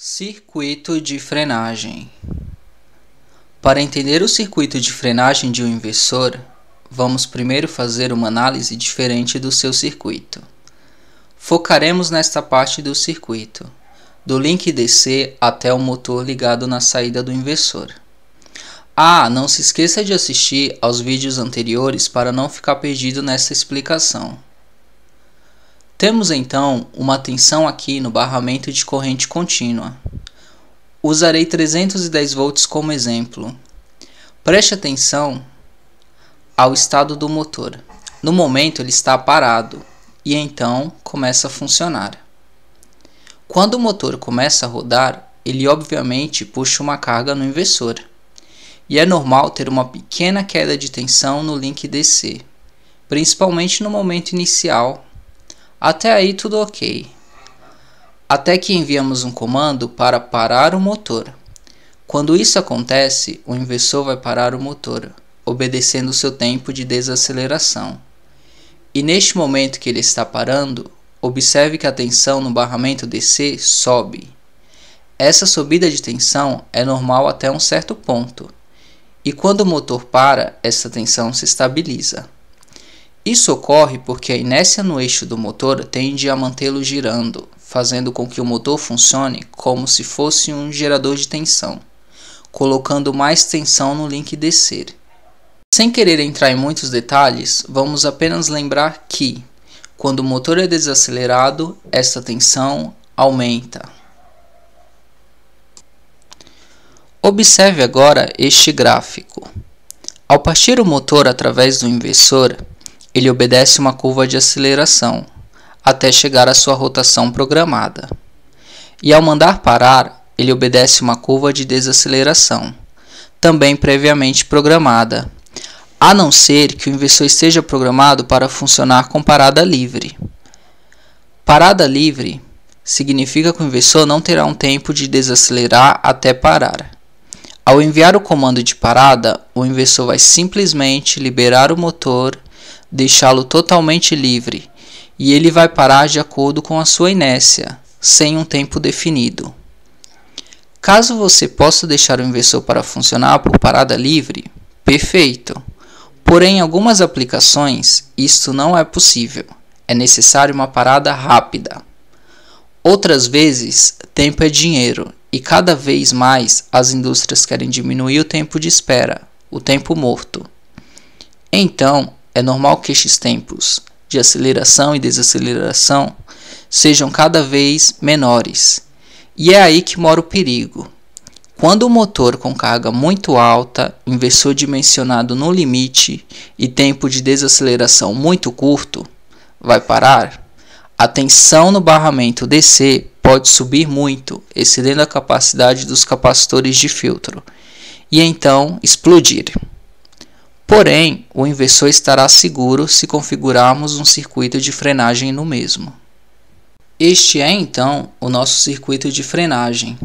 Circuito de frenagem. Para entender o circuito de frenagem de um inversor, vamos primeiro fazer uma análise diferente do seu circuito. Focaremos nesta parte do circuito, do link DC até o motor ligado na saída do inversor. Ah, não se esqueça de assistir aos vídeos anteriores para não ficar perdido nesta explicação. Temos então uma tensão aqui no barramento de corrente contínua. Usarei 310 volts como exemplo. Preste atenção ao estado do motor. No momento ele está parado e então começa a funcionar. Quando o motor começa a rodar, ele obviamente puxa uma carga no inversor. E é normal ter uma pequena queda de tensão no link DC, principalmente no momento inicial até aí tudo ok. Até que enviamos um comando para parar o motor. Quando isso acontece, o inversor vai parar o motor, obedecendo o seu tempo de desaceleração. E neste momento que ele está parando, observe que a tensão no barramento DC sobe. Essa subida de tensão é normal até um certo ponto, e quando o motor para, essa tensão se estabiliza. Isso ocorre porque a inércia no eixo do motor tende a mantê-lo girando, fazendo com que o motor funcione como se fosse um gerador de tensão, colocando mais tensão no link descer. Sem querer entrar em muitos detalhes, vamos apenas lembrar que, quando o motor é desacelerado, esta tensão aumenta. Observe agora este gráfico. Ao partir o motor através do inversor, ele obedece uma curva de aceleração até chegar à sua rotação programada. E ao mandar parar, ele obedece uma curva de desaceleração, também previamente programada, a não ser que o inversor esteja programado para funcionar com parada livre. Parada livre significa que o inversor não terá um tempo de desacelerar até parar. Ao enviar o comando de parada, o inversor vai simplesmente liberar o motor deixá-lo totalmente livre, e ele vai parar de acordo com a sua inércia, sem um tempo definido. Caso você possa deixar o inversor para funcionar por parada livre, perfeito. Porém, em algumas aplicações, isto não é possível. É necessário uma parada rápida. Outras vezes, tempo é dinheiro e cada vez mais as indústrias querem diminuir o tempo de espera, o tempo morto. Então, é normal que estes tempos de aceleração e desaceleração sejam cada vez menores. E é aí que mora o perigo. Quando o motor com carga muito alta, inversor dimensionado no limite e tempo de desaceleração muito curto, vai parar, a tensão no barramento DC pode subir muito, excedendo a capacidade dos capacitores de filtro, e então explodir. Porém, o inversor estará seguro se configurarmos um circuito de frenagem no mesmo. Este é então o nosso circuito de frenagem.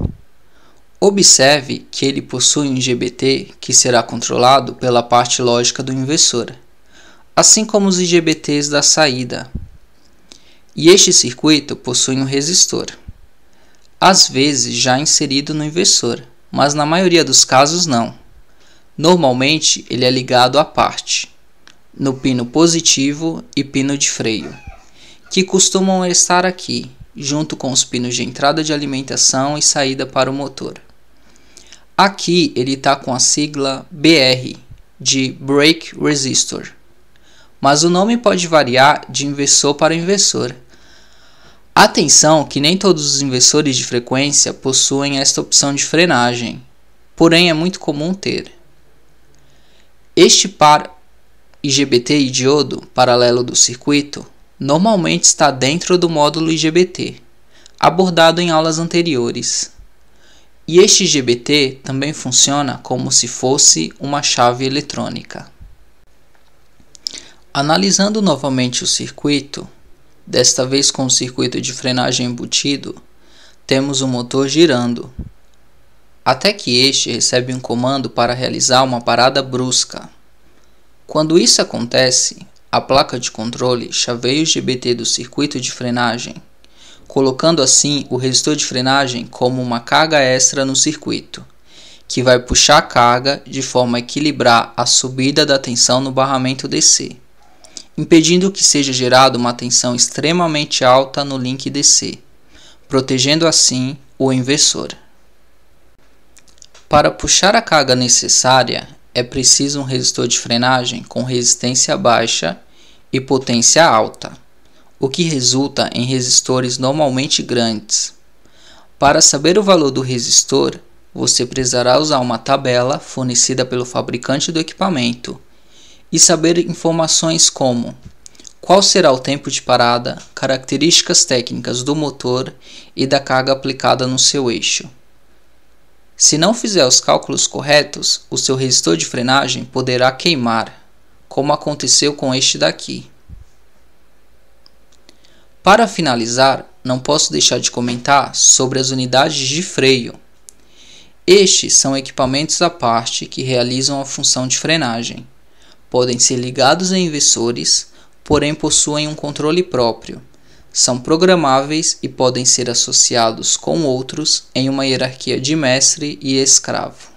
Observe que ele possui um IGBT que será controlado pela parte lógica do inversor, assim como os IGBTs da saída. E este circuito possui um resistor, às vezes já inserido no inversor, mas na maioria dos casos não. Normalmente ele é ligado à parte, no pino positivo e pino de freio, que costumam estar aqui, junto com os pinos de entrada de alimentação e saída para o motor. Aqui ele está com a sigla BR, de Brake Resistor, mas o nome pode variar de inversor para inversor. Atenção que nem todos os inversores de frequência possuem esta opção de frenagem, porém é muito comum ter. Este par IGBT e diodo paralelo do circuito normalmente está dentro do módulo IGBT, abordado em aulas anteriores. E este IGBT também funciona como se fosse uma chave eletrônica. Analisando novamente o circuito, desta vez com o circuito de frenagem embutido, temos o motor girando, até que este recebe um comando para realizar uma parada brusca. Quando isso acontece, a placa de controle chaveia o GBT do circuito de frenagem, colocando assim o resistor de frenagem como uma carga extra no circuito, que vai puxar a carga de forma a equilibrar a subida da tensão no barramento DC, impedindo que seja gerada uma tensão extremamente alta no link DC, protegendo assim o inversor. Para puxar a carga necessária, é preciso um resistor de frenagem com resistência baixa e potência alta, o que resulta em resistores normalmente grandes. Para saber o valor do resistor, você precisará usar uma tabela fornecida pelo fabricante do equipamento e saber informações como qual será o tempo de parada, características técnicas do motor e da carga aplicada no seu eixo. Se não fizer os cálculos corretos, o seu resistor de frenagem poderá queimar, como aconteceu com este daqui. Para finalizar, não posso deixar de comentar sobre as unidades de freio. Estes são equipamentos à parte que realizam a função de frenagem. Podem ser ligados a inversores, porém possuem um controle próprio são programáveis e podem ser associados com outros em uma hierarquia de mestre e escravo.